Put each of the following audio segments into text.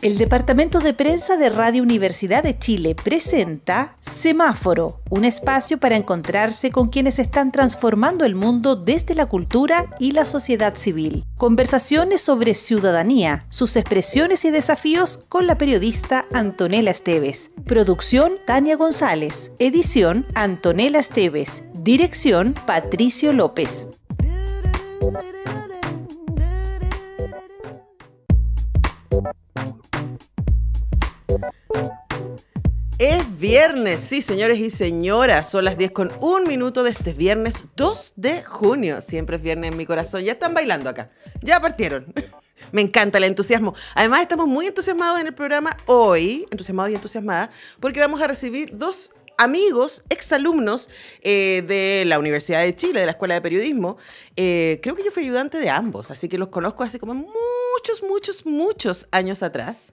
El Departamento de Prensa de Radio Universidad de Chile presenta Semáforo, un espacio para encontrarse con quienes están transformando el mundo desde la cultura y la sociedad civil. Conversaciones sobre ciudadanía, sus expresiones y desafíos con la periodista Antonella Esteves. Producción Tania González. Edición Antonella Esteves. Dirección Patricio López. Es viernes, sí, señores y señoras. Son las 10 con un minuto de este viernes 2 de junio. Siempre es viernes en mi corazón. Ya están bailando acá. Ya partieron. Me encanta el entusiasmo. Además, estamos muy entusiasmados en el programa hoy, entusiasmados y entusiasmada, porque vamos a recibir dos amigos, exalumnos eh, de la Universidad de Chile, de la Escuela de Periodismo. Eh, creo que yo fui ayudante de ambos, así que los conozco hace como muchos, muchos, muchos años atrás.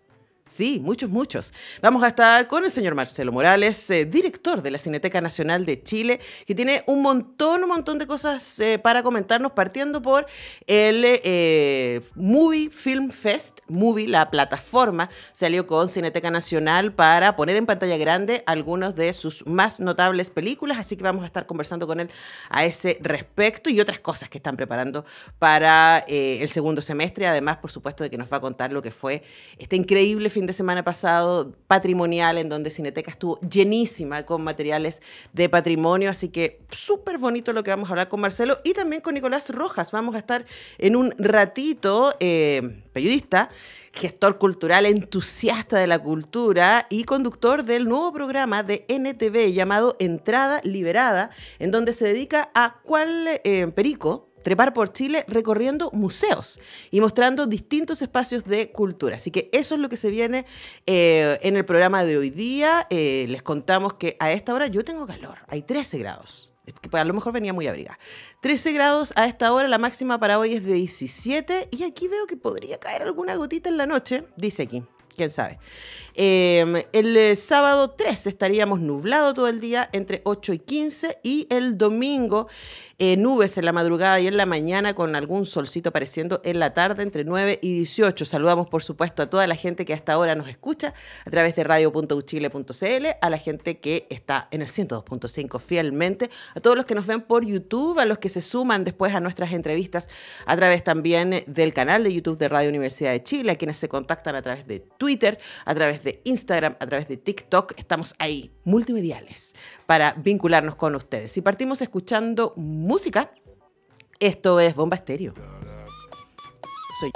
Sí, muchos, muchos. Vamos a estar con el señor Marcelo Morales, eh, director de la Cineteca Nacional de Chile, que tiene un montón, un montón de cosas eh, para comentarnos, partiendo por el eh, Movie Film Fest, Movie, la plataforma, salió con Cineteca Nacional para poner en pantalla grande algunas de sus más notables películas, así que vamos a estar conversando con él a ese respecto y otras cosas que están preparando para el segundo semestre, además, por supuesto, de que nos va a contar lo que fue este increíble film fin de semana pasado patrimonial en donde Cineteca estuvo llenísima con materiales de patrimonio, así que súper bonito lo que vamos a hablar con Marcelo y también con Nicolás Rojas. Vamos a estar en un ratito, eh, periodista, gestor cultural, entusiasta de la cultura y conductor del nuevo programa de NTV llamado Entrada Liberada, en donde se dedica a cuál eh, perico Trepar por Chile recorriendo museos y mostrando distintos espacios de cultura. Así que eso es lo que se viene eh, en el programa de hoy día. Eh, les contamos que a esta hora yo tengo calor, hay 13 grados a lo mejor venía muy abrigada. 13 grados a esta hora, la máxima para hoy es de 17 y aquí veo que podría caer alguna gotita en la noche, dice aquí. Quién sabe. Em, el eh, sábado 3 estaríamos nublado todo el día entre 8 y 15 y el domingo eh, nubes en la madrugada y en la mañana con algún solcito apareciendo en la tarde entre 9 y 18. Saludamos por supuesto a toda la gente que hasta ahora nos escucha a través de radio.uchile.cl, a la gente que está en el 102.5 fielmente, a todos los que nos ven por YouTube, a los que se suman después a nuestras entrevistas a través también del canal de YouTube de Radio Universidad de Chile, a quienes se contactan a través de Twitter, a través de Instagram, a través de TikTok. Estamos ahí, multimediales, para vincularnos con ustedes. Y partimos escuchando música. Esto es Bomba Estéreo. Soy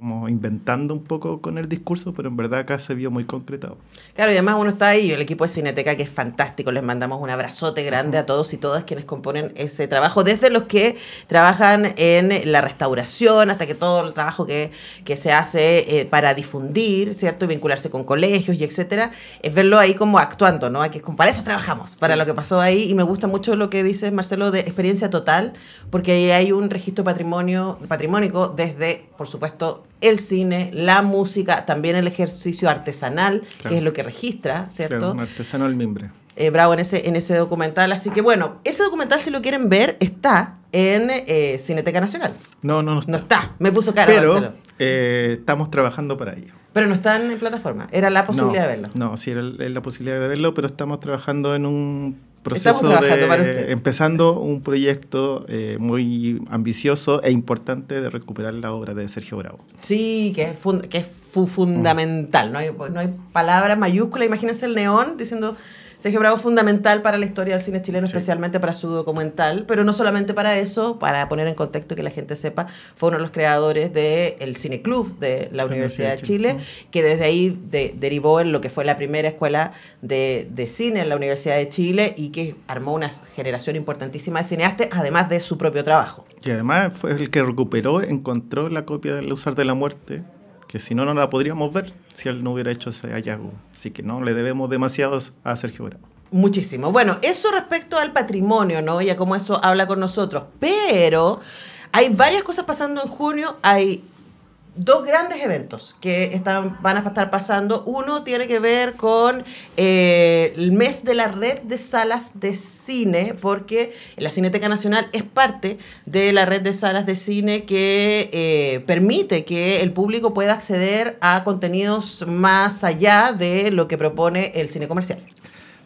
como inventando un poco con el discurso, pero en verdad acá se vio muy concretado. Claro, y además uno está ahí, el equipo de Cineteca que es fantástico, les mandamos un abrazote grande a todos y todas quienes componen ese trabajo, desde los que trabajan en la restauración hasta que todo el trabajo que, se hace eh, para difundir, ¿cierto? Y vincularse con colegios y etcétera, es verlo ahí como actuando, ¿no? para eso trabajamos, para lo que pasó ahí, y me gusta mucho lo que dices, Marcelo, de experiencia total, porque ahí hay un registro patrimonio, patrimónico desde por supuesto, el cine, la música, también el ejercicio artesanal, que es lo que registra, ¿cierto? Claro, artesano al mimbre. Eh, bravo en ese, en ese documental. Así que bueno, ese documental, si lo quieren ver, está en eh, Cineteca Nacional. No, no, no está. No está. Me puso cara. Pero eh, estamos trabajando para ello. Pero no está en plataforma. Era la posibilidad de verlo. No, sí, era la posibilidad de verlo, pero estamos trabajando en un proceso trabajando para usted. empezando un proyecto eh, muy ambicioso e importante de recuperar la obra de Sergio Bravo. Sí, que es, que fundamental, no, hay, no hay palabras mayúsculas, imagínense el neón diciendo Sergio Bravo fundamental para la historia del cine chileno, especialmente para su documental, pero no solamente para eso, para poner en contexto y que la gente sepa, fue uno de los creadores del de Cine Club de la Universidad de Chile, que desde ahí derivó en lo que fue la primera escuela de, cine en la Universidad de Chile y que armó una generación importantísima de cineastas, además de su propio trabajo. Y además fue el que recuperó, encontró la copia del Usar de la Muerte que si no, no la podríamos ver si él no hubiera hecho ese hallazgo. Así que no, le debemos demasiados a Sergio Bravo. Muchísimo. Bueno, eso respecto al patrimonio, ¿no? y a cómo eso habla con nosotros. Pero hay varias cosas pasando en junio. Hay dos grandes eventos que están, van a estar pasando. Uno tiene que ver con eh, el mes de la red de salas de cine, porque la Cineteca Nacional es parte de la red de salas de cine que eh, permite que el público pueda acceder a contenidos más allá de lo que propone el cine comercial.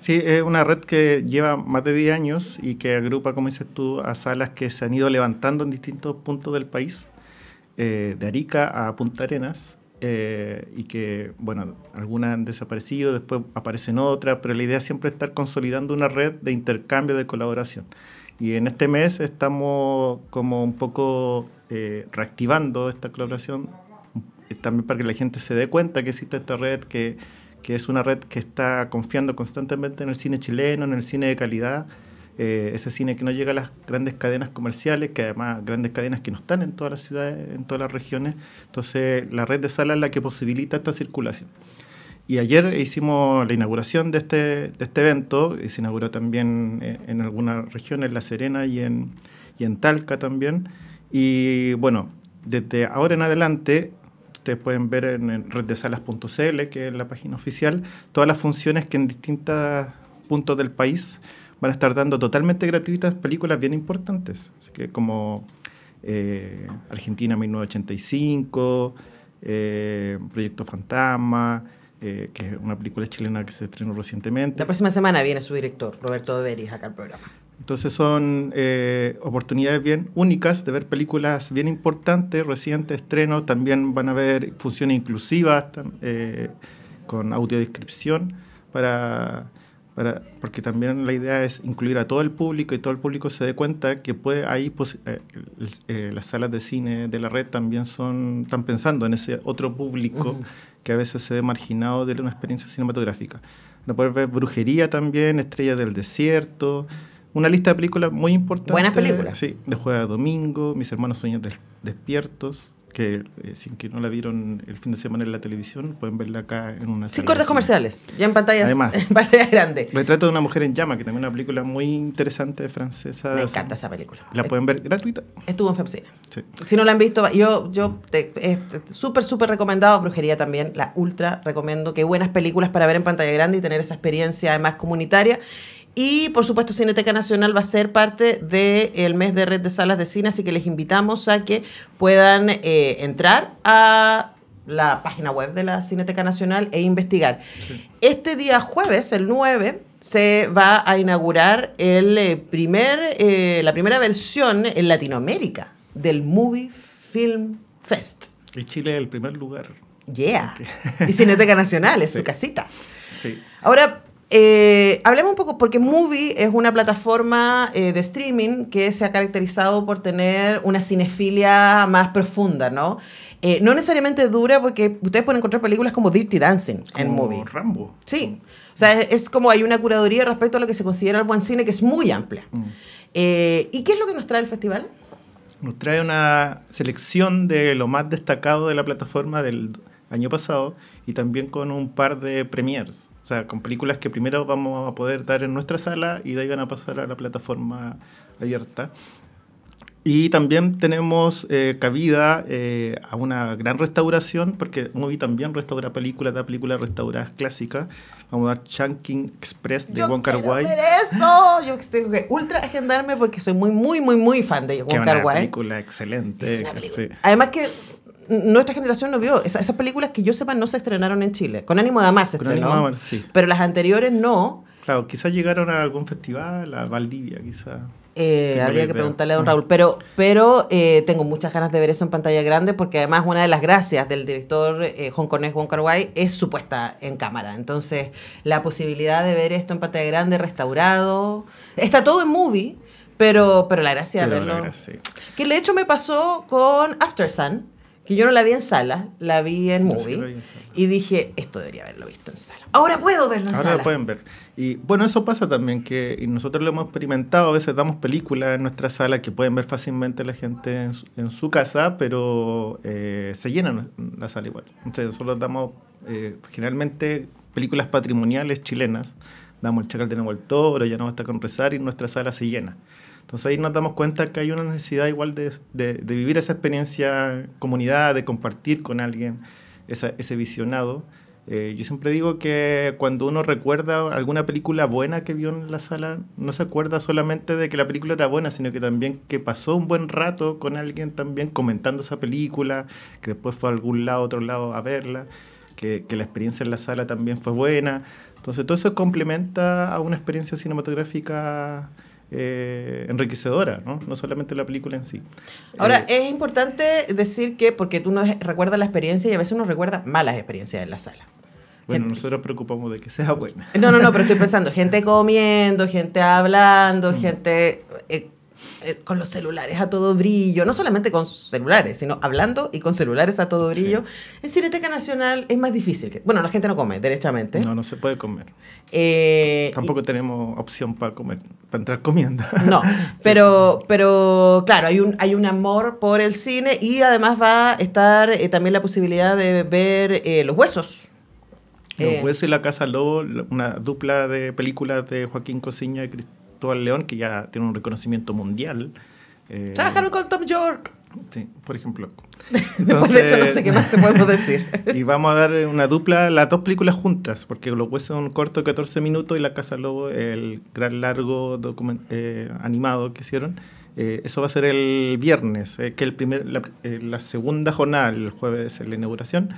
Sí, es una red que lleva más de 10 años y que agrupa, como dices tú, a salas que se han ido levantando en distintos puntos del país eh, de Arica a Punta Arenas eh, y que, bueno, algunas han desaparecido, después aparecen otras, pero la idea siempre es estar consolidando una red de intercambio, de colaboración. Y en este mes estamos como un poco eh, reactivando esta colaboración, también para que la gente se dé cuenta que existe esta red, que, que es una red que está confiando constantemente en el cine chileno, en el cine de calidad eh, ese cine que no llega a las grandes cadenas comerciales, que además grandes cadenas que no están en todas las ciudades, en todas las regiones. Entonces, la red de salas es la que posibilita esta circulación. Y ayer hicimos la inauguración de este, de este evento, y se inauguró también eh, en, algunas regiones, en La Serena y en, y en Talca también. Y bueno, desde ahora en adelante, ustedes pueden ver en reddesalas.cl, que es la página oficial, todas las funciones que en distintos puntos del país van a estar dando totalmente gratuitas películas bien importantes, así que como eh, Argentina 1985, eh, Proyecto Fantasma, eh, que es una película chilena que se estrenó recientemente. La próxima semana viene su director, Roberto Beris, acá al programa. Entonces son oportunidades bien únicas de ver películas bien importantes, recientes, estrenos. También van a haber funciones inclusivas eh, con audiodescripción para porque también la idea es incluir a todo el público y todo el público se dé cuenta que puede ahí pues, eh, eh, las salas de cine de la red también son están pensando en ese otro público que a veces se ve marginado de una experiencia cinematográfica. No puedes ver Brujería también, Estrellas del Desierto, una lista de películas muy importante. Buenas películas. Sí, de Juega Domingo, Mis Hermanos Sueños Despiertos, que eh, sin que no la vieron el fin de semana en la televisión, pueden verla acá en una... Sin cortes comerciales, ya en pantallas, Además, en pantalla grande. Retrato de una mujer en llama, que también es una película muy interesante francesa. Me encanta esa película. La pueden ver gratuita. Estuvo en FEMCINE. Sí. Si no la han visto, yo, yo súper, súper recomendado. Brujería también, la ultra recomiendo. Qué buenas películas para ver en pantalla grande y tener esa experiencia además comunitaria. Y por supuesto, Cineteca Nacional va a ser parte del mes de red de salas de cine, así que les invitamos a que puedan eh, entrar a la página web de la Cineteca Nacional e investigar. Este día jueves, el 9, se va a inaugurar el eh, primer, eh, la primera versión en Latinoamérica del Movie Film Fest. Y Chile es el primer lugar. Yeah. Y Cineteca Nacional, es su casita. Sí. Ahora, eh, hablemos un poco, porque Movie es una plataforma eh, de streaming que se ha caracterizado por tener una cinefilia más profunda, ¿no? Eh, no necesariamente dura, porque ustedes pueden encontrar películas como Dirty Dancing en como Rambo. Sí. O sea, es, como hay una curaduría respecto a lo que se considera el buen cine que es muy amplia. Mm. ¿Y qué es lo que nos trae el festival? Nos trae una selección de lo más destacado de la plataforma del año pasado y también con un par de premiers. O sea, con películas que primero vamos a poder dar en nuestra sala y de ahí van a pasar a la plataforma abierta. Y también tenemos eh, cabida eh, a una gran restauración, porque uno vi también restaura películas, da películas restauradas clásicas. Vamos a dar Chunking Express de Wong Kar Wai. eso! Yo tengo que ultra agendarme porque soy muy, muy, muy, muy fan de Wong Kar Wai. una película excelente. Además que nuestra generación no vio. esas películas que yo sepa no se estrenaron en Chile. Con ánimo de amar se estrenó. Pero las anteriores no. Claro, quizás llegaron a algún festival, a Valdivia, quizás. Eh, habría que preguntarle a don mm. Raúl, pero, pero eh, tengo muchas ganas de ver eso en pantalla grande porque además una de las gracias del director eh, Kong Wong Kar Wai es su puesta en cámara, entonces la posibilidad de ver esto en pantalla grande, restaurado, está todo en movie, pero, pero la gracia de verlo. Que de hecho me pasó con After Sun, que yo no la vi en sala, la vi en movie. y dije, esto debería haberlo visto en sala. Ahora puedo verlo en sala. Ahora lo pueden ver. Y bueno, eso pasa también, que nosotros lo hemos experimentado, a veces damos películas en nuestra sala que pueden ver fácilmente la gente en su, casa, pero eh, se llena la sala igual. Entonces nosotros damos eh, generalmente películas patrimoniales chilenas, damos el Chacal de Nuevo el Toro, ya no basta con rezar y nuestra sala se llena. Entonces ahí nos damos cuenta que hay una necesidad igual de, vivir esa experiencia comunidad, de compartir con alguien ese visionado. Eh, yo siempre digo que cuando uno recuerda alguna película buena que vio en la sala, no se acuerda solamente de que la película era buena, sino que también que pasó un buen rato con alguien también comentando esa película, que después fue a algún lado, otro lado a verla, que, que la experiencia en la sala también fue buena. Entonces todo eso complementa a una experiencia cinematográfica eh, enriquecedora, ¿no? ¿no? solamente la película en sí. Ahora, eh, es importante decir que, porque tú nos recuerdas la experiencia y a veces uno recuerda malas experiencias en la sala. Bueno, nosotros preocupamos de que sea buena. No, no, no, pero estoy pensando, gente comiendo, gente hablando, mm. gente eh, eh, con los celulares a todo brillo, no solamente con celulares, sino hablando y con celulares a todo brillo. En Cineteca Nacional es más difícil. Que, bueno, la gente no come, derechamente. No, no se puede comer. Eh, Tampoco tenemos opción para comer, para entrar comiendo. No, pero, pero claro, hay un, hay un amor por el cine y además va a estar eh, también la posibilidad de ver Los Huesos. Los Huesos y La Casa Lobo, una dupla de películas de Joaquín Cosiña y Cristina Cristóbal León, que ya tiene un reconocimiento mundial. Eh, ¡Trabajaron con Tom York! Sí, por ejemplo. Entonces, Después eso no sé qué más se puede decir. y vamos a dar una dupla, las dos películas juntas, porque lo Huesos un corto de 14 minutos y La Casa Lobo, el gran largo eh, animado que hicieron. Eh, eso va a ser el viernes, eh, que el primer, la, la, segunda jornada, el jueves, la inauguración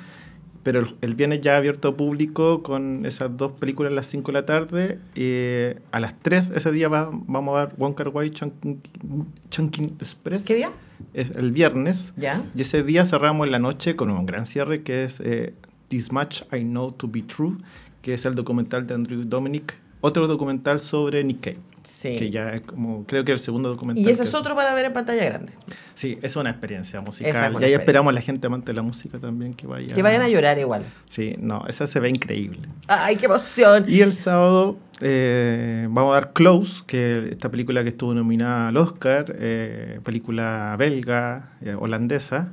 pero el, viernes ya abierto público con esas dos películas a las 5 de la tarde. y eh, a las 3 ese día vamos a ver Wonka Wai Chunking Express. ¿Qué día? Es el viernes. ¿Ya? Y ese día cerramos en la noche con un gran cierre que es eh, This Much I Know to Be True, que es el documental de Andrew Dominic, otro documental sobre Nikkei. Sí. Que ya es como, creo que el segundo documental. Y ese es otro para ver en pantalla grande. Sí, es una experiencia musical. y ahí esperamos a la gente amante de la música también que vaya. Que vayan a llorar igual. Sí, no, esa se ve increíble. ¡Ay, qué emoción! Y el sábado eh, vamos a dar Close, que esta película que estuvo nominada al Oscar, eh, película belga, eh, holandesa.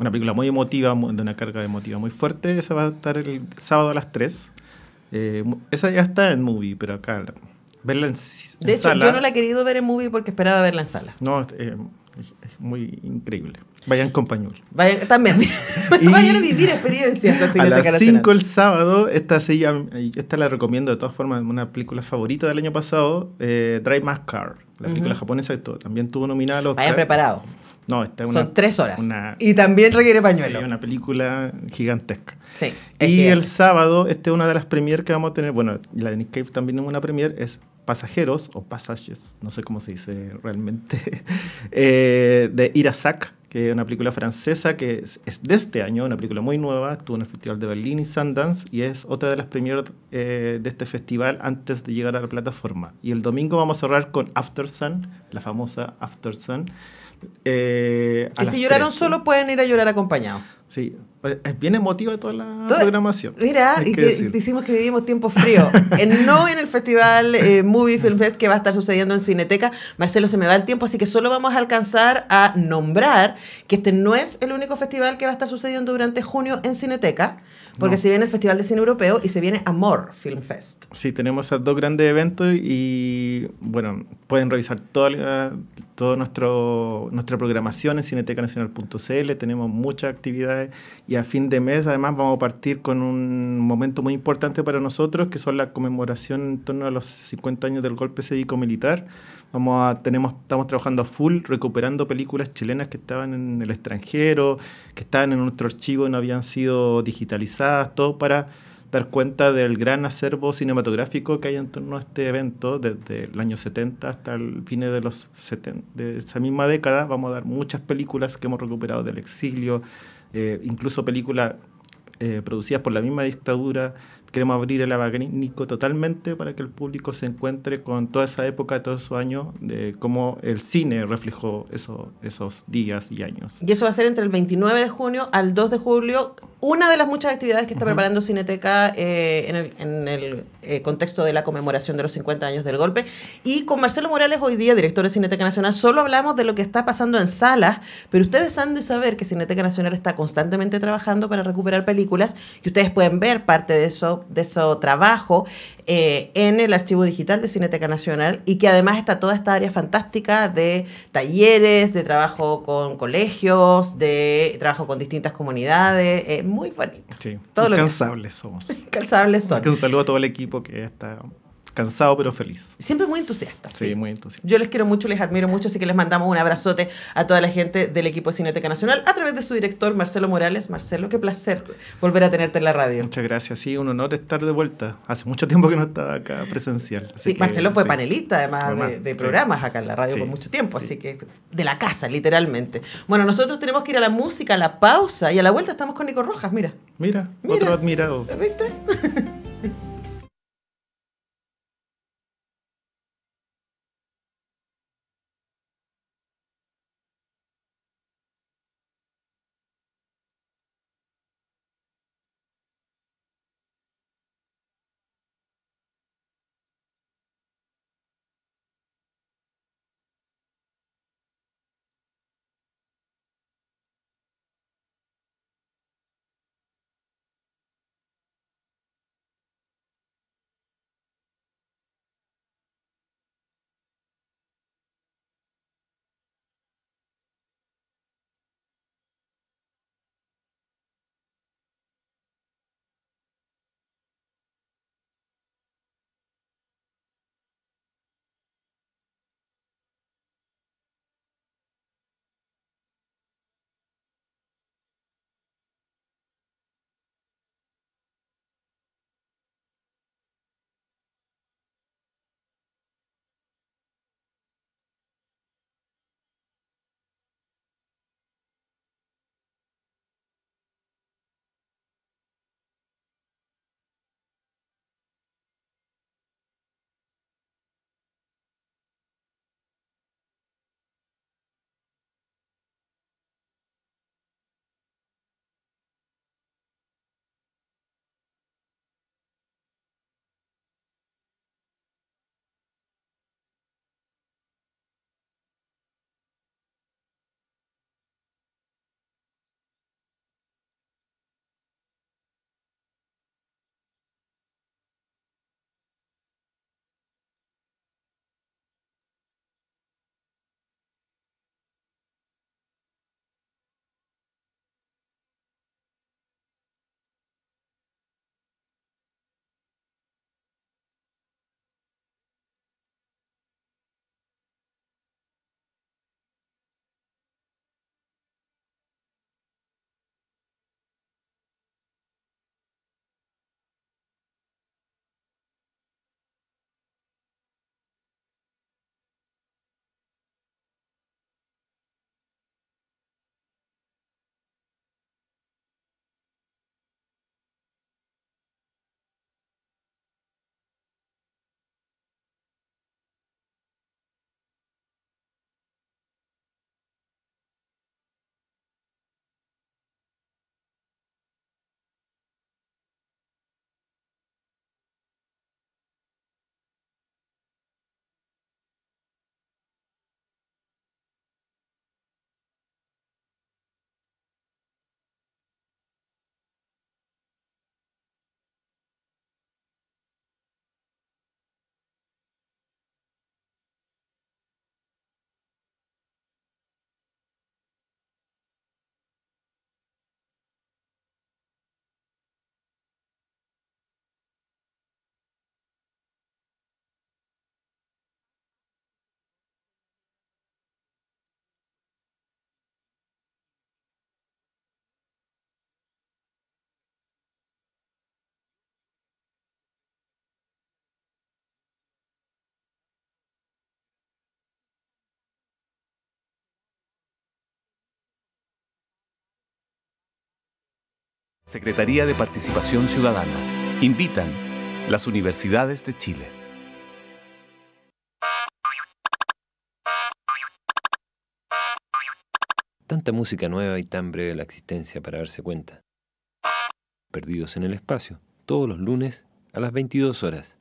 una película muy emotiva, de una carga emotiva muy fuerte. Esa va a estar el sábado a las 3. esa ya está en movie, pero acá verla en, sala. De hecho, yo no la he querido ver en movie porque esperaba verla en sala. No, es eh, muy increíble. Vayan con pañuelo. Vayan, también. Vayan a vivir experiencias así A las 5 el sábado, esta eh, esta la recomiendo de todas formas, una película favorita del año pasado, eh, Drive My Car, la película japonesa de japonesa también tuvo nominada a los... Vayan preparado. No, esta es una, Son tres horas. y también requiere pañuelo. Sí, una película gigantesca. Sí. Y el sábado, esta es una de las premier que vamos a tener, bueno, la de Nick también es una premier, es pasajeros o pasajes, no sé cómo se dice realmente, eh, de Irasak, que es una película francesa que es, de este año, una película muy nueva, estuvo en el Festival de Berlín y Sundance y es otra de las primeras eh, de este festival antes de llegar a la plataforma. Y el domingo vamos a cerrar con After Sun, la famosa After Sun eh, y si lloraron solo pueden ir a llorar acompañados. Sí, es bien emotiva toda la programación. Mira, y que, decimos que vivimos tiempos fríos. en, no en el festival eh, Movie Film Fest que va a estar sucediendo en Cineteca. Marcelo, se me va el tiempo, así que solo vamos a alcanzar a nombrar que este no es el único festival que va a estar sucediendo durante junio en Cineteca. Porque se viene el Festival de Cine Europeo y se viene Amor Film Fest. Sí, tenemos dos grandes eventos y, bueno, pueden revisar toda, nuestro, nuestra programación en cinetecanacional.cl. Tenemos muchas actividades y a fin de mes, además, vamos a partir con un momento muy importante para nosotros, que son la conmemoración en torno a los 50 años del golpe cívico-militar. Vamos a, tenemos, estamos trabajando a full recuperando películas chilenas que estaban en el extranjero, que estaban en nuestro archivo y no habían sido digitalizadas, todo para dar cuenta del gran acervo cinematográfico que hay en torno a este evento, desde el año 70 hasta el fin de los 70, de esa misma década, vamos a dar muchas películas que hemos recuperado del exilio, eh, incluso películas eh, producidas por la misma dictadura, queremos abrir el abanico totalmente para que el público se encuentre con toda esa época, todo su año de cómo el cine reflejó esos días y años. Y eso va a ser entre el 29 de junio al 2 de julio una de las muchas actividades que está preparando Cineteca eh, en el, eh, contexto de la conmemoración de los 50 años del golpe. Y con Marcelo Morales, hoy día director de Cineteca Nacional, solo hablamos de lo que está pasando en salas, pero ustedes han de saber que Cineteca Nacional está constantemente trabajando para recuperar películas ...que ustedes pueden ver parte de eso, de eso trabajo eh, en el archivo digital de Cineteca Nacional y que además está toda esta área fantástica de talleres, de trabajo con colegios, de trabajo con distintas comunidades muy bonito. Sí, Todo incansables somos. Incansables somos. un saludo a todo el equipo que está cansado pero feliz. Siempre muy entusiasta. Sí, muy entusiasta. Yo les quiero mucho, les admiro mucho, así que les mandamos un abrazote a toda la gente del equipo de Cineteca Nacional a través de su director Marcelo Morales. Marcelo, qué placer volver a tenerte en la radio. Muchas gracias, sí, un honor estar de vuelta. Hace mucho tiempo que no estaba acá presencial. sí, Marcelo fue panelista además, de, programas acá en la radio por mucho tiempo, así que de la casa, literalmente. Bueno, nosotros tenemos que ir a la música, a la pausa y a la vuelta estamos con Nico Rojas, mira. Mira, mira otro admirado. ¿Viste? Secretaría de Participación Ciudadana. Invitan las universidades de Chile. Tanta música nueva y tan breve la existencia para darse cuenta. Perdidos en el espacio, todos los lunes a las 22 horas.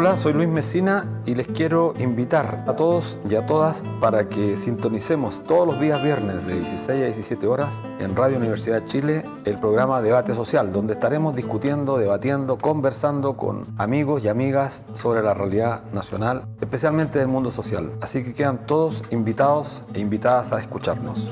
Hola, soy Luis Mesina y les quiero invitar a todos y a todas para que sintonicemos todos los días viernes de 16 a 17 horas en Radio Universidad de Chile el programa Debate Social, donde estaremos discutiendo, debatiendo, conversando con amigos y amigas sobre la realidad nacional, especialmente del mundo social. Así que quedan todos invitados e invitadas a escucharnos.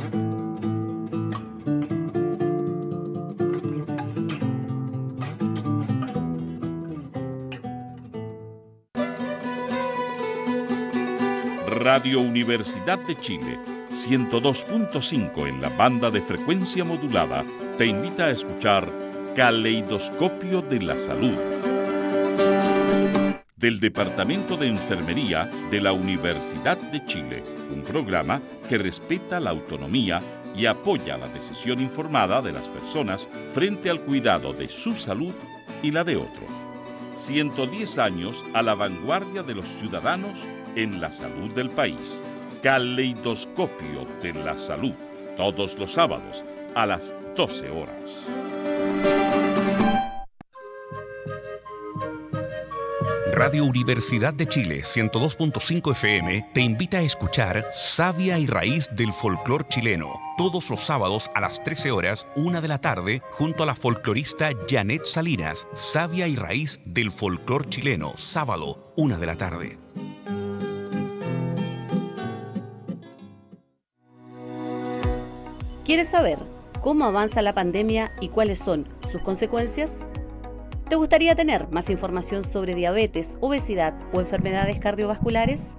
Radio Universidad de Chile, 102.5 en la banda de frecuencia modulada, te invita a escuchar Caleidoscopio de la Salud. Del Departamento de Enfermería de la Universidad de Chile, un programa que respeta la autonomía y apoya la decisión informada de las personas frente al cuidado de su salud y la de otros. 110 años a la vanguardia de los ciudadanos en la salud del país. Caleidoscopio de la salud, todos los sábados a las 12 horas. Radio Universidad de Chile 102.5 FM te invita a escuchar Sabia y Raíz del Folclor Chileno, todos los sábados a las 13 horas, 1 de la tarde, junto a la folclorista Janet Salinas. Sabia y Raíz del Folclor Chileno, sábado, 1 de la tarde. ¿Quieres saber cómo avanza la pandemia y cuáles son sus consecuencias? ¿Te gustaría tener más información sobre diabetes, obesidad o enfermedades cardiovasculares?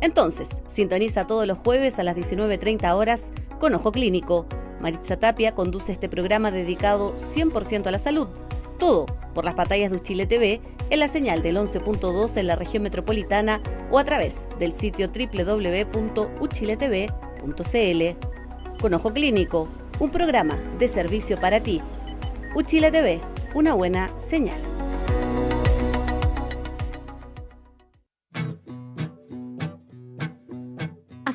Entonces, sintoniza todos los jueves a las 19.30 horas con Ojo Clínico. Maritza Tapia conduce este programa dedicado 100% a la salud. Todo por las pantallas de Chile TV en la señal del 11.2 en la región metropolitana o a través del sitio www.uchiletv.cl con Ojo Clínico, un programa de servicio para ti. Uchile TV, una buena señal.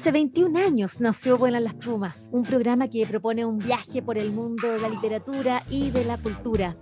Hace 21 años nació Vuelan las Plumas, un programa que propone un viaje por el mundo de la literatura y de la cultura.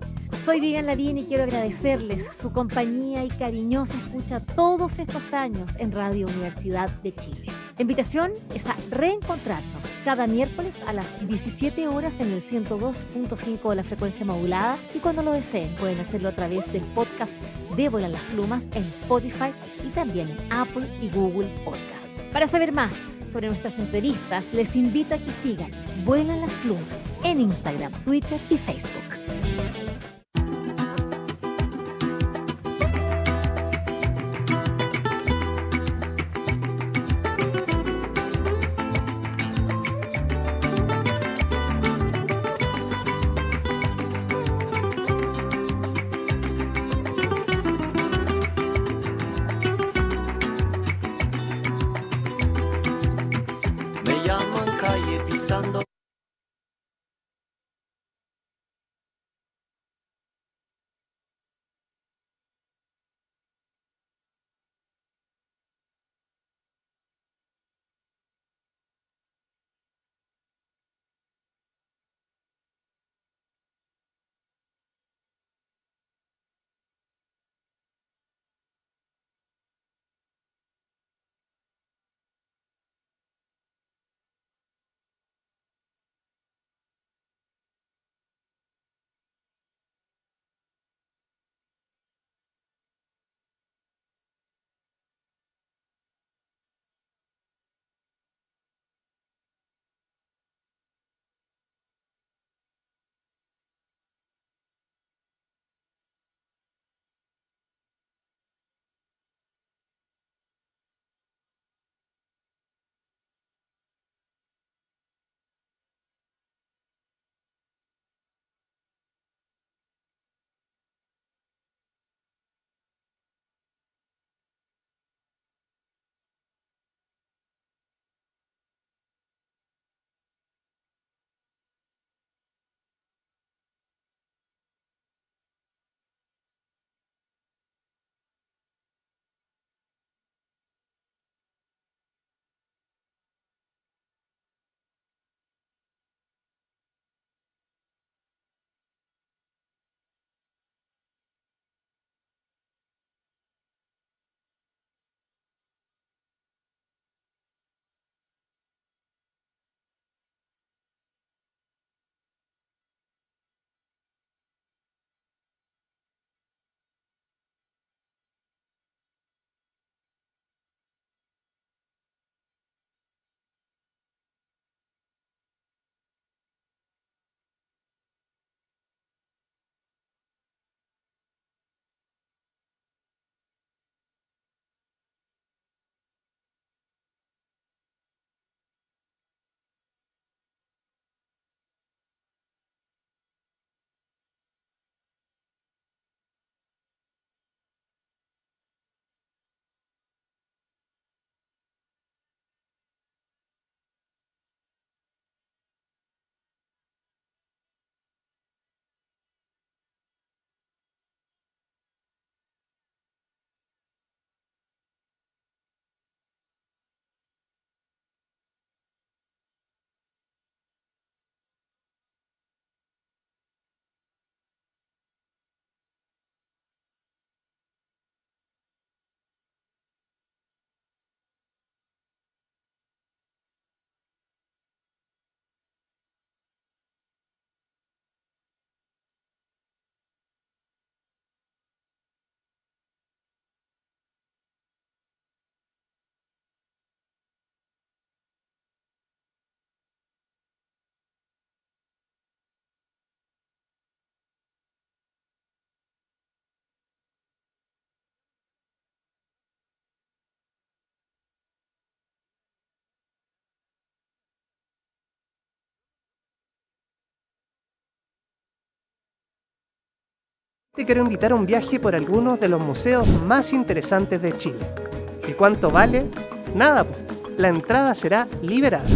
Soy Vivian Ladín y quiero agradecerles su compañía y cariñosa escucha todos estos años en Radio Universidad de Chile. La invitación es a reencontrarnos cada miércoles a las 17 horas en el 102.5 de la frecuencia modulada y cuando lo deseen pueden hacerlo a través del podcast de Vuelan las Plumas en Spotify y también en Apple y Google Podcast. Para saber más sobre nuestras entrevistas, les invito a que sigan Vuelan las Plumas en Instagram, Twitter y Facebook. quiero invitar a un viaje por algunos de los museos más interesantes de Chile. ¿Y cuánto vale? Nada, la entrada será liberada.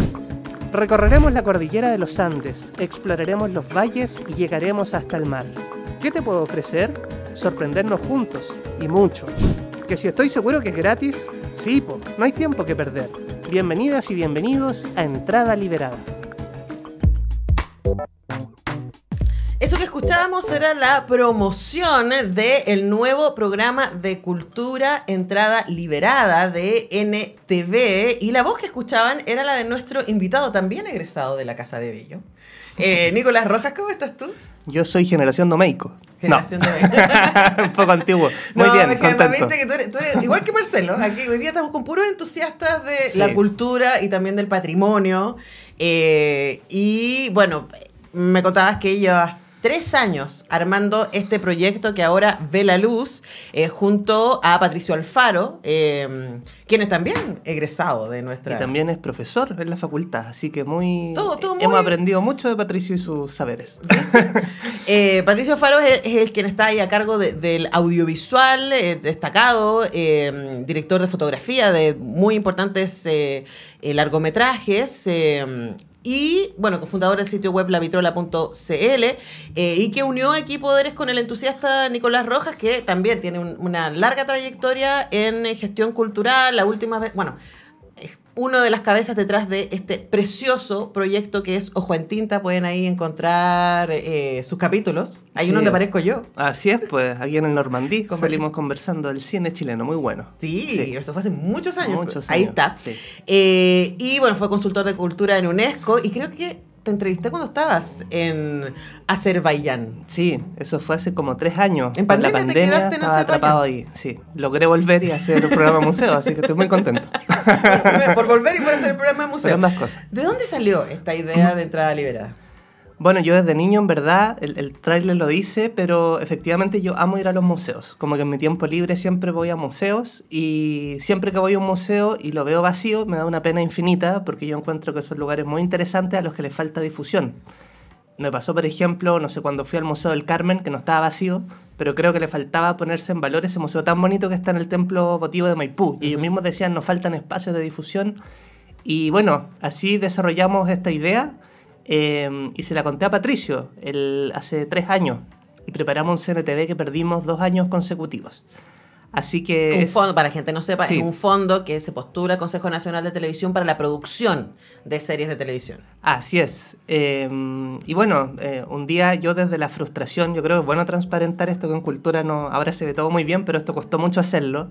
Recorreremos la cordillera de los Andes, exploraremos los valles y llegaremos hasta el mar. ¿Qué te puedo ofrecer? Sorprendernos juntos, y mucho. Que si estoy seguro que es gratis, sí, po, no hay tiempo que perder. Bienvenidas y bienvenidos a Entrada Liberada. Eso que escuchábamos era la promoción del el nuevo programa de cultura Entrada Liberada de NTV. Y la voz que escuchaban era la de nuestro invitado, también egresado de la Casa de Bello. Eh, Nicolás Rojas, ¿cómo estás tú? Yo soy generación Domeico. Generación no. Un poco antiguo. Muy bien, igual que Marcelo, aquí hoy día estamos con puros entusiastas de la cultura y también del patrimonio. Eh, y bueno, me contabas que llevas tres años armando este proyecto que ahora ve la luz eh, junto a Patricio Alfaro, em, quien es también egresado de nuestra... Y también es profesor en la facultad, así que muy... Hemos aprendido mucho de Patricio y sus saberes. Eh, Patricio Alfaro es, el quien está ahí a cargo del audiovisual eh, destacado, em, director de fotografía de muy importantes largometrajes em, y, bueno, cofundador del sitio web lavitrola.cl eh, y que unió aquí poderes con el entusiasta Nicolás Rojas, que también tiene una larga trayectoria en gestión cultural, la última vez, bueno, uno de las cabezas detrás de este precioso proyecto que es Ojo en Tinta. Pueden ahí encontrar eh, eh, sus capítulos. Ahí uno donde aparezco yo. Así es, pues, aquí en el Normandí salimos conversando del cine chileno, muy bueno. Sí, eso fue hace muchos años. Muchos años. Ahí está. Eh, y bueno, fue consultor de cultura en UNESCO y creo que te entrevisté cuando estabas en Azerbaiyán. Sí, eso fue hace como tres años. En pandemia, te quedaste en estaba atrapado ahí. Sí, logré volver y hacer el programa museo, así que estoy muy contento. por, volver y por hacer el programa museo. Pero ambas cosas. ¿De dónde salió esta idea de entrada liberada? Bueno, yo desde niño, en verdad, el, el tráiler lo dice, pero efectivamente yo amo ir a los museos. Como que en mi tiempo libre siempre voy a museos y siempre que voy a un museo y lo veo vacío, me da una pena infinita porque yo encuentro que son lugares muy interesantes a los que le falta difusión. Me pasó, por ejemplo, no sé, cuando fui al Museo del Carmen, que no estaba vacío, pero creo que le faltaba ponerse en valor ese museo tan bonito que está en el templo votivo de Maipú. Y ellos mismos decían, nos faltan espacios de difusión. Y bueno, así desarrollamos esta idea Em, y se la conté a Patricio el, hace tres años. Y preparamos un CNTV que perdimos dos años consecutivos. Así que. Un fondo, para gente no sepa, es un fondo que se postula Consejo Nacional de Televisión para la producción de series de televisión. Así es. Em, y bueno, eh, un día yo desde la frustración, yo creo que es bueno transparentar esto que en cultura, no, ahora se ve todo muy bien, pero esto costó mucho hacerlo.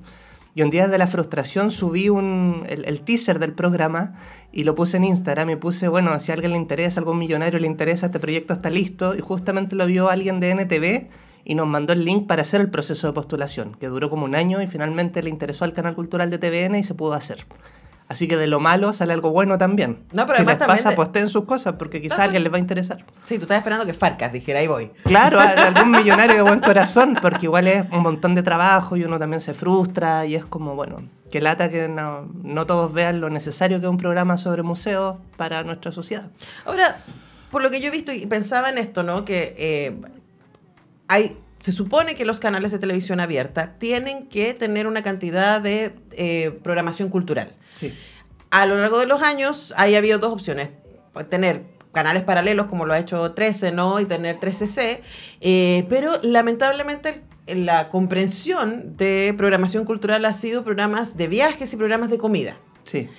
Y un día de la frustración subí el, teaser del programa y lo puse en Instagram y puse, bueno, si a alguien le interesa, algún millonario le interesa, este proyecto está listo. Y justamente lo vio alguien de NTV y nos mandó el link para hacer el proceso de postulación, que duró como un año y finalmente le interesó al canal cultural de TVN y se pudo hacer. Así que de lo malo sale algo bueno también. No, pero si les pasa, te... en sus cosas porque quizás alguien les va a interesar. Sí, tú estás esperando que Farcas dijera, ahí voy. Claro, algún millonario de buen corazón, porque igual es un montón de trabajo y uno también se frustra y es como, bueno, que lata que no, todos vean lo necesario que es un programa sobre museos para nuestra sociedad. Ahora, por lo que yo he visto y pensaba en esto, ¿no? Que eh, hay se supone que los canales de televisión abierta tienen que tener una cantidad de eh, programación cultural. A lo largo de los años, ahí ha habido dos opciones. Pues, tener canales paralelos como lo ha hecho 13, ¿no? Y tener 13C, eh, pero lamentablemente la comprensión de programación cultural ha sido programas de viajes y programas de comida. Sí.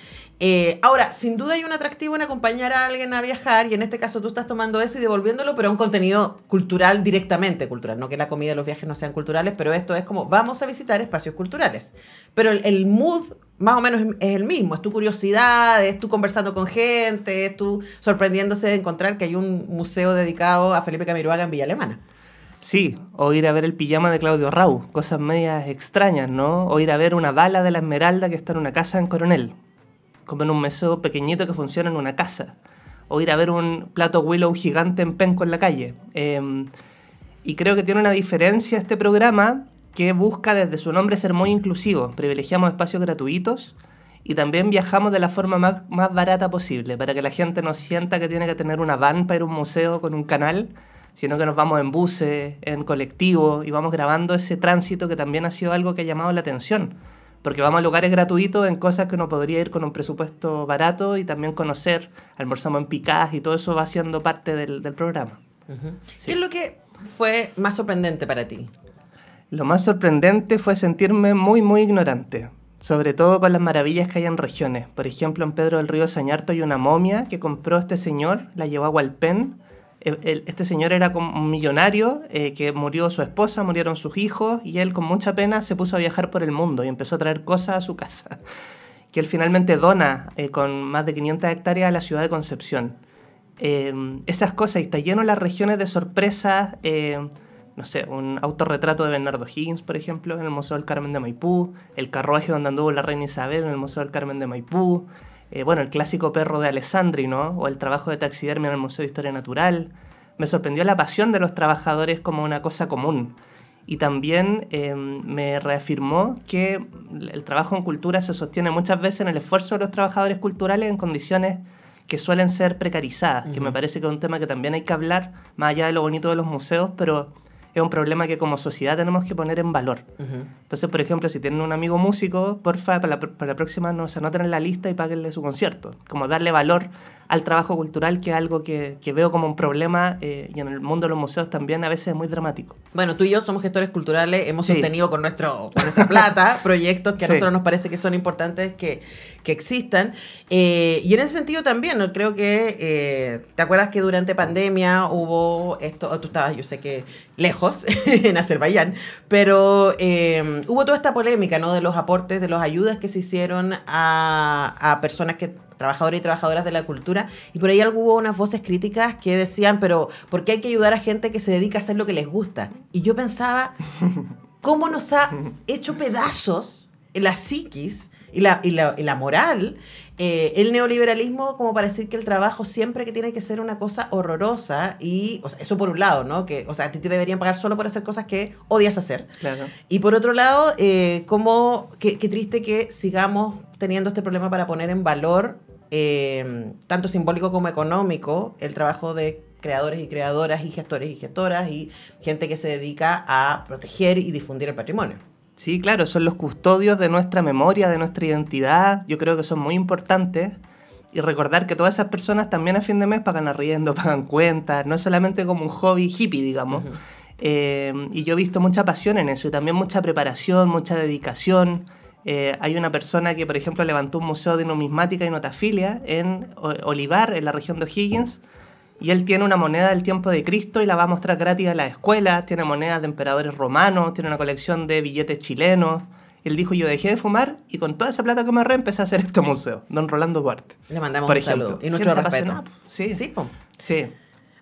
Eh, ahora, sin duda hay un atractivo en acompañar a alguien a viajar y en este caso tú estás tomando eso y devolviéndolo, pero a un contenido cultural directamente cultural. No que la comida y los viajes no sean culturales, pero esto es como vamos a visitar espacios culturales. Pero el, mood más o menos es el mismo, es tu curiosidad, es tú conversando con gente, es tú sorprendiéndose de encontrar que hay un museo dedicado a Felipe Camiroaga en Villa Alemana. Sí, o ir a ver el pijama de Claudio Rau, cosas medias extrañas, ¿no? O ir a ver una bala de la Esmeralda que está en una casa en Coronel en un museo pequeñito que funciona en una casa, o ir a ver un plato Willow gigante en penco en la calle. Em, y creo que tiene una diferencia este programa que busca desde su nombre ser muy inclusivo. Privilegiamos espacios gratuitos y también viajamos de la forma más, barata posible, para que la gente no sienta que tiene que tener una van para ir a un museo con un canal, sino que nos vamos en buses, en colectivo y vamos grabando ese tránsito que también ha sido algo que ha llamado la atención porque vamos a lugares gratuitos en cosas que uno podría ir con un presupuesto barato y también conocer, almorzamos en picadas y todo eso va siendo parte del, programa. ¿Y ¿Qué es lo que fue más sorprendente para ti? Lo más sorprendente fue sentirme muy, muy ignorante, sobre todo con las maravillas que hay en regiones. Por ejemplo, en Pedro del Río Sañarto hay una momia que compró este señor, la llevó a Hualpén este señor era como un millonario eh, que murió su esposa, murieron sus hijos y él con mucha pena se puso a viajar por el mundo y empezó a traer cosas a su casa, que él finalmente dona eh, con más de 500 hectáreas a la ciudad de Concepción. Em, esas cosas, y está lleno las regiones de sorpresas, em, no sé, un autorretrato de Bernardo Higgins, por ejemplo, en el Museo del Carmen de Maipú, el carruaje donde anduvo la reina Isabel en el Museo del Carmen de Maipú. Eh, bueno, el clásico perro de Alessandri, ¿no? O el trabajo de taxidermia en el Museo de Historia Natural. Me sorprendió la pasión de los trabajadores como una cosa común. Y también em, me reafirmó que el trabajo en cultura se sostiene muchas veces en el esfuerzo de los trabajadores culturales en condiciones que suelen ser precarizadas, que me parece que es un tema que también hay que hablar, más allá de lo bonito de los museos, pero es un problema que como sociedad tenemos que poner en valor. Entonces, por ejemplo, si tienen un amigo músico, porfa, para la, próxima no se nos anoten en la lista y páguenle su concierto. Como darle valor al trabajo cultural, que es algo que, veo como un problema eh, y en el mundo de los museos también a veces es muy dramático. Bueno, tú y yo somos gestores culturales, hemos obtenido sostenido con, nuestro, con nuestra plata proyectos que a nosotros nos parece que son importantes que, que existan. Eh, y en ese sentido también, creo que, eh, ¿te acuerdas que durante pandemia hubo esto, oh, tú estabas, yo sé que lejos, en Azerbaiyán, pero hubo toda esta polémica ¿no? de los aportes, de las ayudas que se hicieron a, a personas que trabajadores y trabajadoras de la cultura, y por ahí hubo unas voces críticas que decían, pero ¿por qué hay que ayudar a gente que se dedica a hacer lo que les gusta? Y yo pensaba, ¿cómo nos ha hecho pedazos la psiquis y la, moral eh, el neoliberalismo como para decir que el trabajo siempre que tiene que ser una cosa horrorosa y, eso por un lado, ¿no? Que, o sea, te deberían pagar solo por hacer cosas que odias hacer. Claro. Y por otro lado, eh, qué triste que sigamos teniendo este problema para poner en valor Em, tanto simbólico como económico, el trabajo de creadores y creadoras y gestores y gestoras y gente que se dedica a proteger y difundir el patrimonio. Sí, claro, son los custodios de nuestra memoria, de nuestra identidad. Yo creo que son muy importantes. Y recordar que todas esas personas también a fin de mes pagan arriendo, pagan cuentas, no solamente como un hobby hippie, digamos. Em, y yo he visto mucha pasión en eso y también mucha preparación, mucha dedicación. Eh, hay una persona que, por ejemplo, levantó un museo de numismática y notafilia en Olivar, en la región de O'Higgins, y él tiene una moneda del tiempo de Cristo y la va a mostrar gratis a las escuelas, tiene monedas de emperadores romanos, tiene una colección de billetes chilenos. Él dijo, yo dejé de fumar y con toda esa plata que me ahorré empecé a hacer este museo. Don Rolando Duarte. Le mandamos un ejemplo. saludo y nuestro respeto. Sí, sí.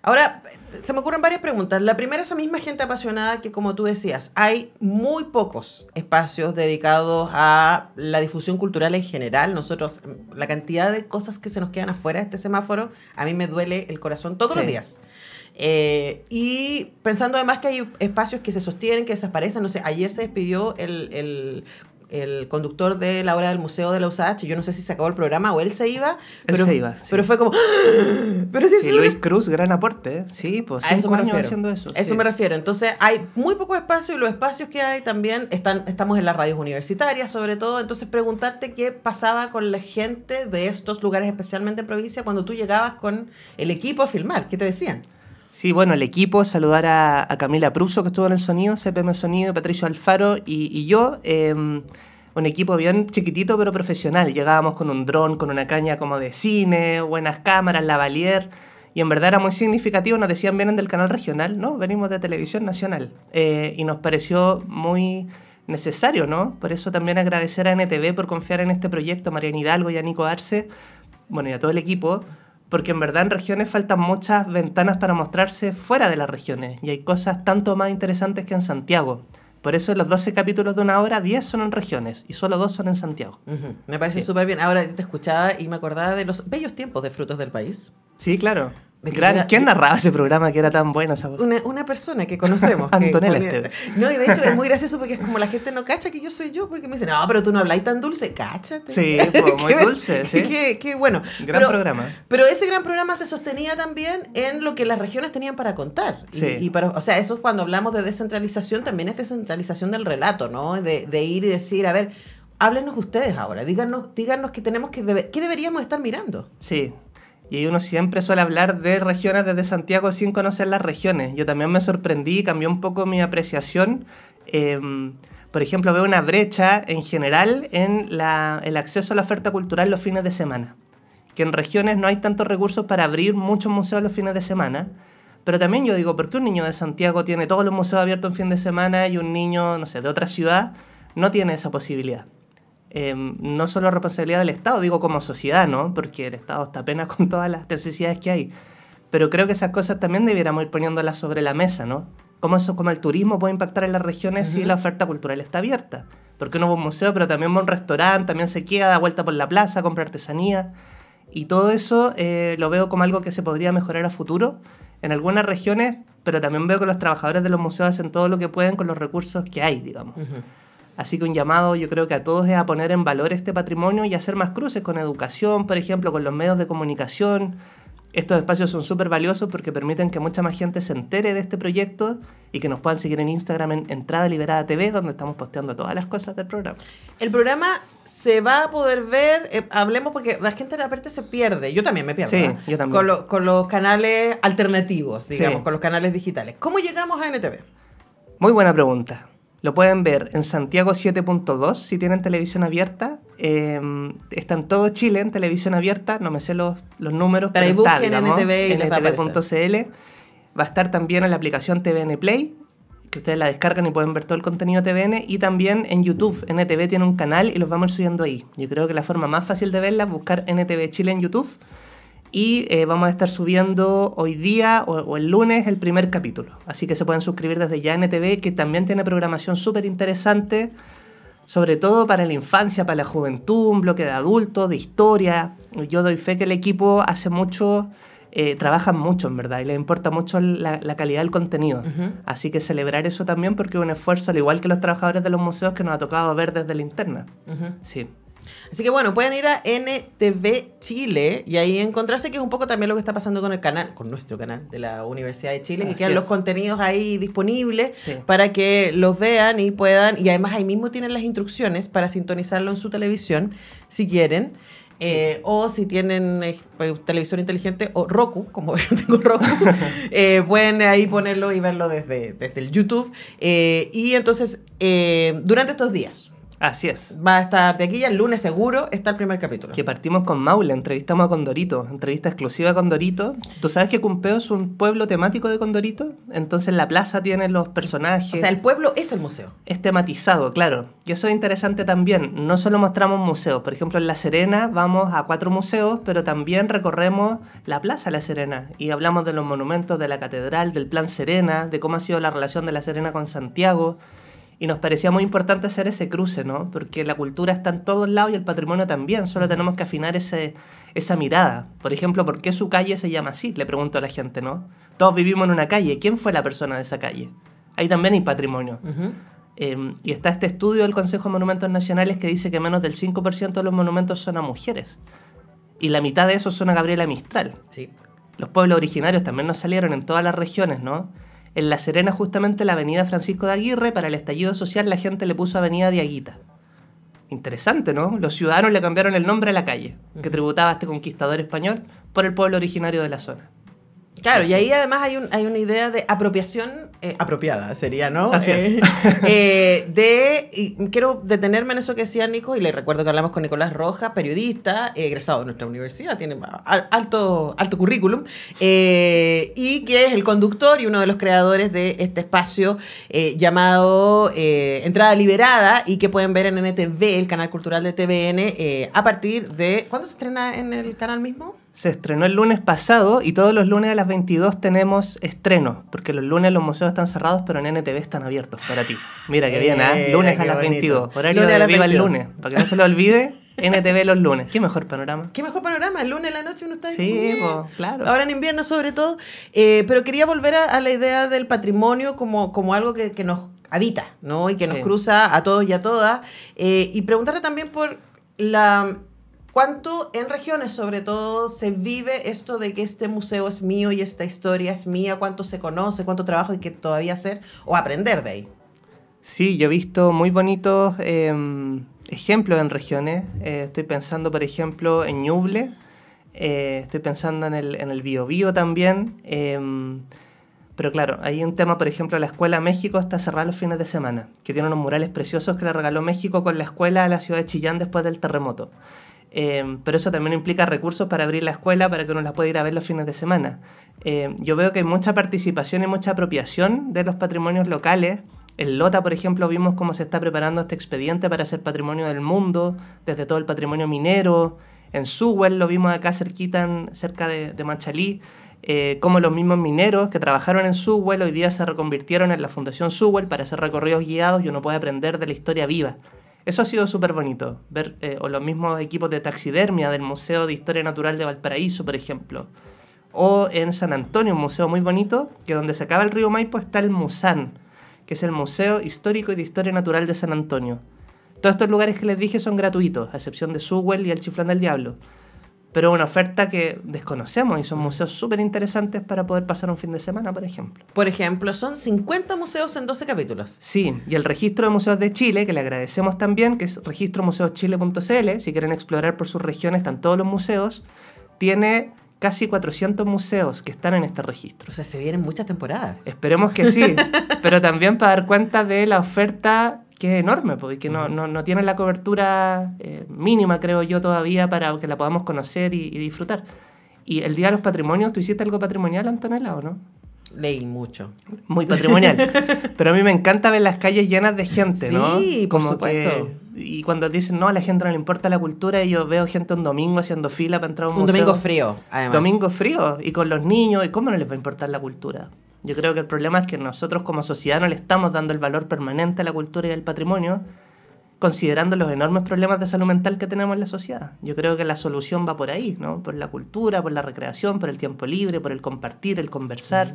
Ahora, se me ocurren varias preguntas. La primera, es esa misma gente apasionada que, como tú decías, hay muy pocos espacios dedicados a la difusión cultural en general. Nosotros, la cantidad de cosas que se nos quedan afuera de este semáforo, a mí me duele el corazón todos los días. Eh, y pensando además que hay espacios que se sostienen, que desaparecen, no sé, ayer se despidió el el conductor de la hora del Museo de la USAH, yo no sé si se acabó el programa o él se iba, pero, pero fue como... ¡Ah! Pero Luis Cruz, gran aporte, ¿eh? sí, pues cinco eso años haciendo eso. eso me refiero, entonces hay muy poco espacio y los espacios que hay también están, estamos en las radios universitarias sobre todo, entonces preguntarte qué pasaba con la gente de estos lugares, especialmente provincia, cuando tú llegabas con el equipo a filmar, ¿qué te decían? Sí, bueno, el equipo, saludar a, Camila Pruso, que estuvo en el sonido, CPM Sonido, Patricio Alfaro y, yo. Em, un equipo bien chiquitito pero profesional. Llegábamos con un dron, con una caña como de cine, buenas cámaras, lavalier. Y en verdad era muy significativo, nos decían vienen del canal regional, ¿no? Venimos de televisión nacional. Eh, y nos pareció muy necesario, ¿no? Por eso también agradecer a NTV por confiar en este proyecto, a Mariana Hidalgo y a Nico Arce, bueno, y a todo el equipo, porque en verdad en regiones faltan muchas ventanas para mostrarse fuera de las regiones y hay cosas tanto más interesantes que en Santiago. Por eso los 12 capítulos de una hora, 10 son en regiones y solo 2 son en Santiago. Me parece súper bien. Ahora te escuchaba y me acordaba de los bellos tiempos de Frutos del País. Sí, claro. ¿Quién narraba ese programa que era tan bueno? esa voz? Una, persona que conocemos. Antonella No, y de hecho es muy gracioso porque es como la gente no cacha que yo soy yo, porque me dicen, no, pero tú no habláis tan dulce, cáchate. Sí, pues, muy dulce, sí. Qué, bueno. Gran programa. Pero ese gran programa se sostenía también en lo que las regiones tenían para contar. Sí. Y, para, o sea, eso es cuando hablamos de descentralización, también es descentralización del relato, ¿no? De, ir y decir, a ver, háblenos ustedes ahora, díganos, díganos que tenemos que qué deberíamos estar mirando. Sí, y uno siempre suele hablar de regiones desde Santiago sin conocer las regiones. Yo también me sorprendí, cambió un poco mi apreciación. Em, por ejemplo, veo una brecha en general en el acceso a la oferta cultural los fines de semana. Que en regiones no hay tantos recursos para abrir muchos museos los fines de semana. Pero también yo digo, ¿por qué un niño de Santiago tiene todos los museos abiertos en fin de semana y un niño, no sé, de otra ciudad no tiene esa posibilidad? Em, no solo responsabilidad del Estado, digo como sociedad, ¿no? Porque el Estado está apenas con todas las necesidades que hay. Pero creo que esas cosas también debiéramos ir poniéndolas sobre la mesa, ¿no? Cómo, eso, como el turismo puede impactar en las regiones si la oferta cultural está abierta. Porque uno va a un museo, pero también va a un restaurante, también se queda, da vuelta por la plaza, compra artesanía. Y todo eso eh, lo veo como algo que se podría mejorar a futuro en algunas regiones, pero también veo que los trabajadores de los museos hacen todo lo que pueden con los recursos que hay, digamos. Así que un llamado yo creo que a todos es a poner en valor este patrimonio y hacer más cruces con educación, por ejemplo, con los medios de comunicación. Estos espacios son súper valiosos porque permiten que mucha más gente se entere de este proyecto y que nos puedan seguir en Instagram en Entrada Liberada TV, donde estamos posteando todas las cosas del programa. El programa se va a poder ver, eh, hablemos porque la gente de la parte se pierde, yo también me pierdo, sí, ¿ah? yo también. Con, los canales alternativos, digamos, con los canales digitales. ¿Cómo llegamos a NTV? Muy buena pregunta. Lo pueden ver en Santiago 7.2 si tienen televisión abierta. Em, está en todo Chile en televisión abierta. No me sé los, números, pero, pero busquen en NTV va a estar también en la aplicación TVN Play, que ustedes la descargan y pueden ver todo el contenido TVN, y también en YouTube. NTV tiene un canal y los vamos subiendo ahí. Yo creo que la forma más fácil de verla es buscar NTV Chile en YouTube y eh, vamos a estar subiendo hoy día o, el lunes el primer capítulo. Así que se pueden suscribir desde ya NTV, que también tiene programación súper interesante, sobre todo para la infancia, para la juventud, un bloque de adultos, de historia. Yo doy fe que el equipo hace mucho, eh, trabajan mucho en verdad, y les importa mucho la, calidad del contenido. Así que celebrar eso también porque es un esfuerzo, al igual que los trabajadores de los museos que nos ha tocado ver desde la interna. Sí. Así que bueno, pueden ir a NTV Chile y ahí encontrarse que es un poco también lo que está pasando con el canal, con nuestro canal de la Universidad de Chile, que quedan los contenidos ahí disponibles para que los vean y puedan, y además ahí mismo tienen las instrucciones para sintonizarlo en su televisión, si quieren. Eh, o si tienen eh, pues, televisión inteligente o Roku, como yo tengo Roku, eh, pueden ahí ponerlo y verlo desde, desde el YouTube. y entonces, durante estos días, Así es. Va a estar de aquí el lunes seguro, está el primer capítulo. Que partimos con Maule, entrevistamos a Condorito, entrevista exclusiva a Condorito. ¿Tú sabes que Cumpeo es un pueblo temático de Condorito? Entonces la plaza tiene los personajes. O sea, el pueblo es el museo. Es tematizado, claro. Y eso es interesante también. No solo mostramos museos, por ejemplo, en La Serena vamos a cuatro museos, pero también recorremos la plaza La Serena y hablamos de los monumentos, de la catedral, del plan Serena, de cómo ha sido la relación de La Serena con Santiago. Y nos parecía muy importante hacer ese cruce, ¿no? Porque la cultura está en todos lados y el patrimonio también, solo tenemos que afinar ese, esa mirada. Por ejemplo, ¿por qué su calle se llama así? Le pregunto a la gente, ¿no? Todos vivimos en una calle, ¿quién fue la persona de esa calle? Ahí también hay patrimonio. Em, y está este estudio del Consejo de Monumentos Nacionales que dice que menos del 5% de los monumentos son a mujeres. Y la mitad de esos son a Gabriela Mistral. Sí. Los pueblos originarios también nos salieron en todas las regiones, ¿no? En La Serena, justamente, la avenida Francisco de Aguirre, para el estallido social, la gente le puso avenida Diaguita. Interesante, ¿no? Los ciudadanos le cambiaron el nombre a la calle, que tributaba a este conquistador español, por el pueblo originario de la zona. Claro, y ahí además hay, una idea de apropiación eh, apropiada, sería, ¿no? Así eh, eh, de, quiero detenerme en eso que decía Nico, y le recuerdo que hablamos con Nicolás Rojas, periodista, egresado de nuestra universidad, tiene alto, alto currículum, y que es el conductor y uno de los creadores de este espacio llamado Entrada Liberada, y que pueden ver en NTV, el canal cultural de TVN, a partir de... ¿Cuándo se estrena en el canal mismo? se estrenó el lunes pasado y todos los lunes a las 22 tenemos estrenos, porque los lunes los museos están cerrados, pero en NTV están abiertos para ti. Mira que bien, ¿ah? ¿eh? Lunes a las 22. Horario de la Viva el lunes, para que no se lo olvide. NTV los lunes. Qué mejor panorama. Qué mejor panorama. El lunes en la noche uno está Sí, claro. Ahora en invierno, sobre todo. Eh, pero quería volver a, la idea del patrimonio como, como algo que, nos habita, ¿no? Y que nos cruza a todos y a todas. Eh, y preguntarle también por la ¿Cuánto en regiones sobre todo se vive esto de que este museo es mío y esta historia es mía? ¿Cuánto se conoce? ¿Cuánto trabajo hay que todavía hacer o aprender de ahí? Sí, yo he visto muy bonitos em, ejemplos en regiones. Eh, estoy pensando, por ejemplo, en Ñuble. Eh, estoy pensando en el, en el Bio Bio también. Em, pero claro, hay un tema, por ejemplo, la Escuela México está cerrada los fines de semana, que tiene unos murales preciosos que le regaló México con la escuela a la ciudad de Chillán después del terremoto. Em, pero eso también implica recursos para abrir la escuela para que uno las pueda ir a ver los fines de semana. Em, yo veo que hay mucha participación y mucha apropiación de los patrimonios locales. En Lota, por ejemplo, vimos cómo se está preparando este expediente para ser patrimonio del mundo, desde todo el patrimonio minero. En Sewell lo vimos acá cerquita, cerca de, Manchalí, como eh, cómo los mismos mineros que trabajaron en Sewell hoy día se reconvirtieron en la Fundación Sewell para hacer recorridos guiados y uno puede aprender de la historia viva. Eso ha sido súper bonito, ver eh, o los mismos equipos de taxidermia del Museo de Historia Natural de Valparaíso, por ejemplo. O en San Antonio, un museo muy bonito, que donde se acaba el río Maipo está el Musán, que es el Museo Histórico y de Historia Natural de San Antonio. Todos estos lugares que les dije son gratuitos, a excepción de Sewell y el Chiflán del Diablo pero una oferta que desconocemos y son museos súper interesantes para poder pasar un fin de semana, por ejemplo. Por ejemplo, son 50 museos en 12 capítulos. Sí, y el registro de museos de Chile, que le agradecemos también, que es registromuseoschile.cl, si quieren explorar por sus regiones, están todos los museos, tiene casi 400 museos que están en este registro. O sea, se vienen muchas temporadas. Esperemos que sí, pero también para dar cuenta de la oferta que es enorme, porque no, no, tiene la cobertura eh, mínima, creo yo, todavía para que la podamos conocer y, disfrutar. Y el Día de los Patrimonios, ¿tú hiciste algo patrimonial, Antonella, o no? Leí mucho. Muy patrimonial. Pero a mí me encanta ver las calles llenas de gente, ¿no? Sí, por supuesto. Que, y cuando dicen, no, a la gente no le importa la cultura, y yo veo gente un domingo haciendo fila para entrar a un, Un domingo frío, además. Domingo frío, y con los niños, ¿y cómo no les va a importar la cultura? Yo creo que el problema es que nosotros como sociedad no le estamos dando el valor permanente a la cultura y al patrimonio, considerando los enormes problemas de salud mental que tenemos en la sociedad. Yo creo que la solución va por ahí, ¿no? Por la cultura, por la recreación, por el tiempo libre, por el compartir, el conversar.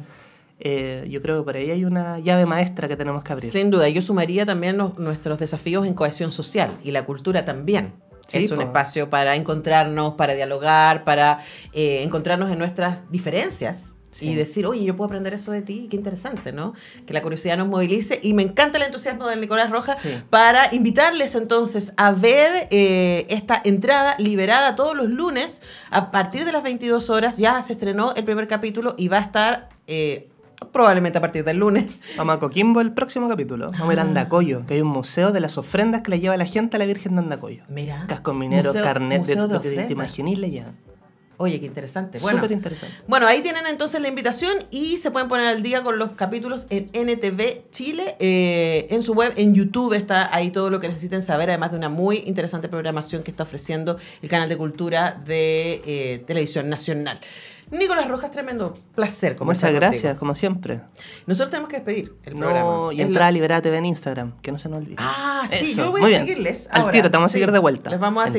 Eh, yo creo que por ahí hay una llave maestra que tenemos que abrir. Sin duda, yo sumaría también nuestros desafíos en cohesión social y la cultura también. es un espacio para encontrarnos, para dialogar, para eh, encontrarnos en nuestras diferencias y decir, oye, yo puedo aprender eso de ti, qué interesante, ¿no? Que la curiosidad nos movilice y me encanta el entusiasmo de Nicolás Rojas para invitarles entonces a ver eh, esta entrada liberada todos los lunes a partir de las 22 horas, ya se estrenó el primer capítulo y va a estar... Eh, probablemente a partir del lunes. Vamos a Coquimbo el próximo capítulo. Vamos a ver ah. Andacoyo, que hay un museo de las ofrendas que le lleva la gente a la Virgen de Andacoyo. Mira. Casco minero, carnet, de, de, lo que te imaginís Oye, qué interesante. Bueno, Súper interesante. Bueno, ahí tienen entonces la invitación y se pueden poner al día con los capítulos en NTV Chile, eh, en su web, en YouTube está ahí todo lo que necesiten saber, además de una muy interesante programación que está ofreciendo el canal de cultura de eh, Televisión Nacional. Nicolás Rojas, tremendo placer. Muchas gracias, como siempre. Nosotros tenemos que despedir el programa. Y entrar a a en Instagram, que no se nos olvide. Ah, sí, yo voy a seguirles. Al tiro, te vamos a seguir de vuelta. Les vamos a en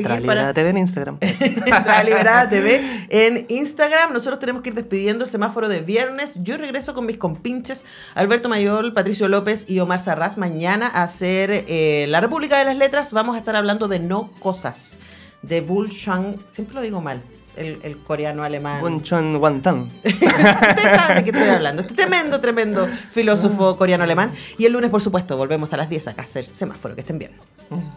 Instagram. entrar a TV en Instagram. Nosotros tenemos que ir despidiendo el semáforo de viernes. Yo regreso con mis compinches Alberto Mayol, Patricio López y Omar Sarraz mañana a hacer eh, La República de las Letras. Vamos a estar hablando de no cosas, de Bullshang. Siempre lo digo mal. El, coreano alemán. Wonchon Wantan. Ustedes saben de qué estoy hablando. Este tremendo, tremendo filósofo ah. coreano alemán. Y el lunes, por supuesto, volvemos a las 10 a hacer semáforo. Que estén bien. Mm.